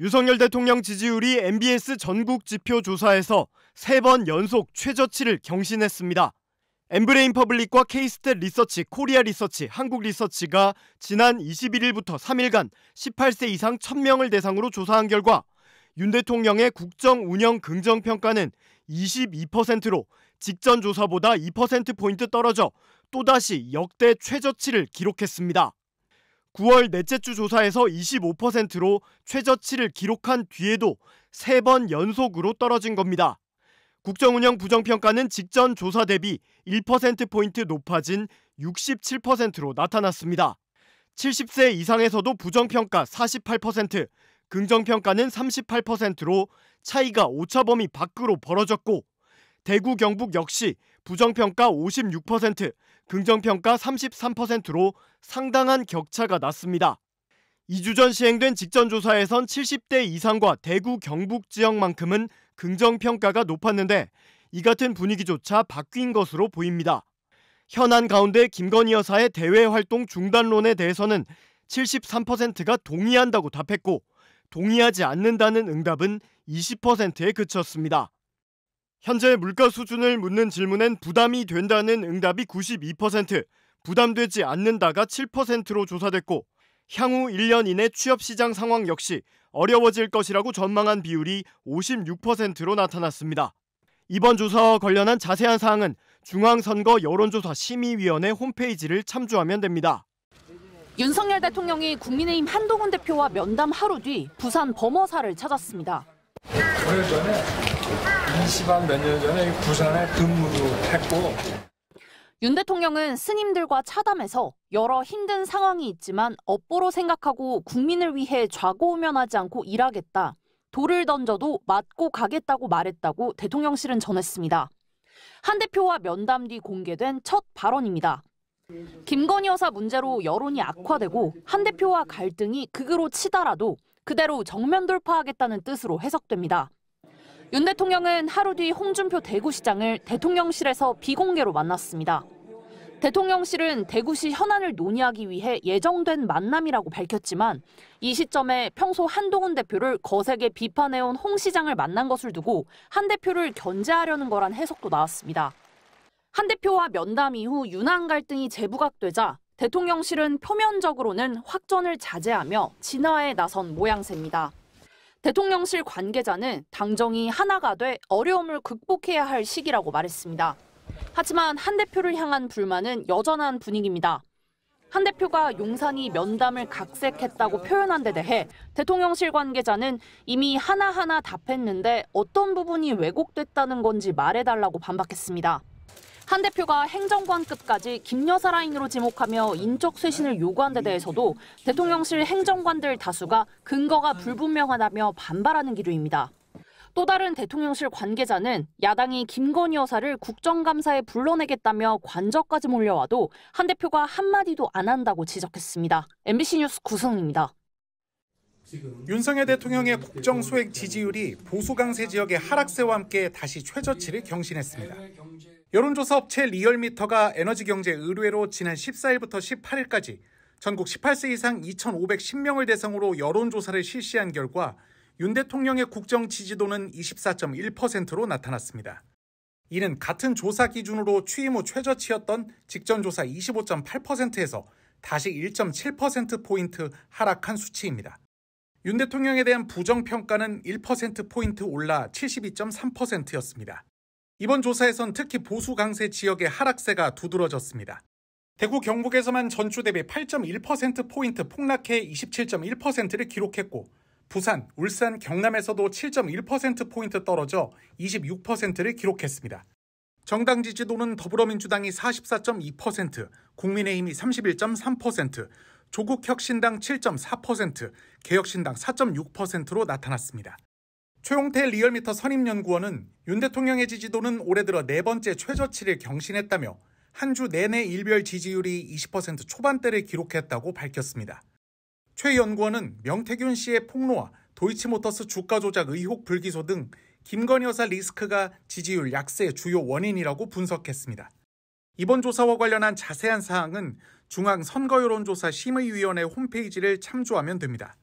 윤석열 대통령 지지율이 MBS 전국 지표 조사에서 세 번 연속 최저치를 경신했습니다. 엠브레인 퍼블릭과 케이스텔 리서치, 코리아 리서치, 한국 리서치가 지난 21일부터 3일간 18세 이상 1000명을 대상으로 조사한 결과 윤 대통령의 국정 운영 긍정 평가는 22%로 직전 조사보다 2%포인트 떨어져 또다시 역대 최저치를 기록했습니다. 9월 넷째 주 조사에서 25%로 최저치를 기록한 뒤에도 3번 연속으로 떨어진 겁니다. 국정운영 부정평가는 직전 조사 대비 1%포인트 높아진 67%로 나타났습니다. 70세 이상에서도 부정평가 48%, 긍정평가는 38%로 차이가 오차범위 밖으로 벌어졌고 대구 경북 역시 부정평가 56%, 긍정평가 33%로 상당한 격차가 났습니다. 2주 전 시행된 직전 조사에선 70대 이상과 대구 경북 지역만큼은 긍정평가가 높았는데 이 같은 분위기조차 바뀐 것으로 보입니다. 현안 가운데 김건희 여사의 대외 활동 중단론에 대해서는 73%가 동의한다고 답했고 동의하지 않는다는 응답은 20%에 그쳤습니다. 현재 물가 수준을 묻는 질문엔 부담이 된다는 응답이 92%, 부담되지 않는다가 7%로 조사됐고 향후 1년 이내 취업 시장 상황 역시 어려워질 것이라고 전망한 비율이 56%로 나타났습니다. 이번 조사와 관련한 자세한 사항은 중앙선거 여론조사 심의위원회 홈페이지를 참조하면 됩니다. 윤석열 대통령이 국민의힘 한동훈 대표와 면담 하루 뒤 부산 범어사를 찾았습니다. 오래전에 20한 몇년 전에 부산에 근무도 했고 윤 대통령은 스님들과 차담해서 여러 힘든 상황이 있지만 업보로 생각하고 국민을 위해 좌고우면하지 않고 일하겠다. 돌을 던져도 맞고 가겠다고 말했다고 대통령실은 전했습니다. 한 대표와 면담 뒤 공개된 첫 발언입니다. 김건희 여사 문제로 여론이 악화되고 한 대표와 갈등이 극으로 치더라도 그대로 정면 돌파하겠다는 뜻으로 해석됩니다. 윤 대통령은 하루 뒤 홍준표 대구시장을 대통령실에서 비공개로 만났습니다. 대통령실은 대구시 현안을 논의하기 위해 예정된 만남이라고 밝혔지만 이 시점에 평소 한동훈 대표를 거세게 비판해온 홍 시장을 만난 것을 두고 한 대표를 견제하려는 거란 해석도 나왔습니다. 한 대표와 면담 이후 유난 갈등이 재부각되자 대통령실은 표면적으로는 확전을 자제하며 진화에 나선 모양새입니다. 대통령실 관계자는 당정이 하나가 돼 어려움을 극복해야 할 시기라고 말했습니다. 하지만 한 대표를 향한 불만은 여전한 분위기입니다. 한 대표가 용산이 면담을 각색했다고 표현한 데 대해 대통령실 관계자는 이미 하나하나 답했는데 어떤 부분이 왜곡됐다는 건지 말해달라고 반박했습니다. 한 대표가 행정관급까지 김여사 라인으로 지목하며 인적 쇄신을 요구한 데 대해서도 대통령실 행정관들 다수가 근거가 불분명하다며 반발하는 기류입니다. 또 다른 대통령실 관계자는 야당이 김건희 여사를 국정감사에 불러내겠다며 관저까지 몰려와도 한 대표가 한마디도 안 한다고 지적했습니다. MBC 뉴스 구성입니다. 윤석열 대통령의 국정 수액 지지율이 보수 강세 지역의 하락세와 함께 다시 최저치를 경신했습니다. 여론조사 업체 리얼미터가 에너지경제 의뢰로 지난 14일부터 18일까지 전국 18세 이상 2,510명을 대상으로 여론조사를 실시한 결과 윤 대통령의 국정 지지도는 24.1%로 나타났습니다. 이는 같은 조사 기준으로 취임 후 최저치였던 직전조사 25.8%에서 다시 1.7%포인트 하락한 수치입니다. 윤 대통령에 대한 부정평가는 1%포인트 올라 72.3%였습니다. 이번 조사에선 특히 보수 강세 지역의 하락세가 두드러졌습니다. 대구 경북에서만 전주 대비 8.1%포인트 폭락해 27.1%를 기록했고 부산, 울산, 경남에서도 7.1%포인트 떨어져 26%를 기록했습니다. 정당 지지도는 더불어민주당이 44.2%, 국민의힘이 31.3%, 조국혁신당 7.4%, 개혁신당 4.6%로 나타났습니다. 초용태 리얼미터 선임연구원은 윤 대통령의 지지도는 올해 들어 네 번째 최저치를 경신했다며 한 주 내내 일별 지지율이 20% 초반대를 기록했다고 밝혔습니다. 최 연구원은 명태균 씨의 폭로와 도이치모터스 주가 조작 의혹 불기소 등 김건희 여사 리스크가 지지율 약세의 주요 원인이라고 분석했습니다. 이번 조사와 관련한 자세한 사항은 중앙선거여론조사 심의위원회 홈페이지를 참조하면 됩니다.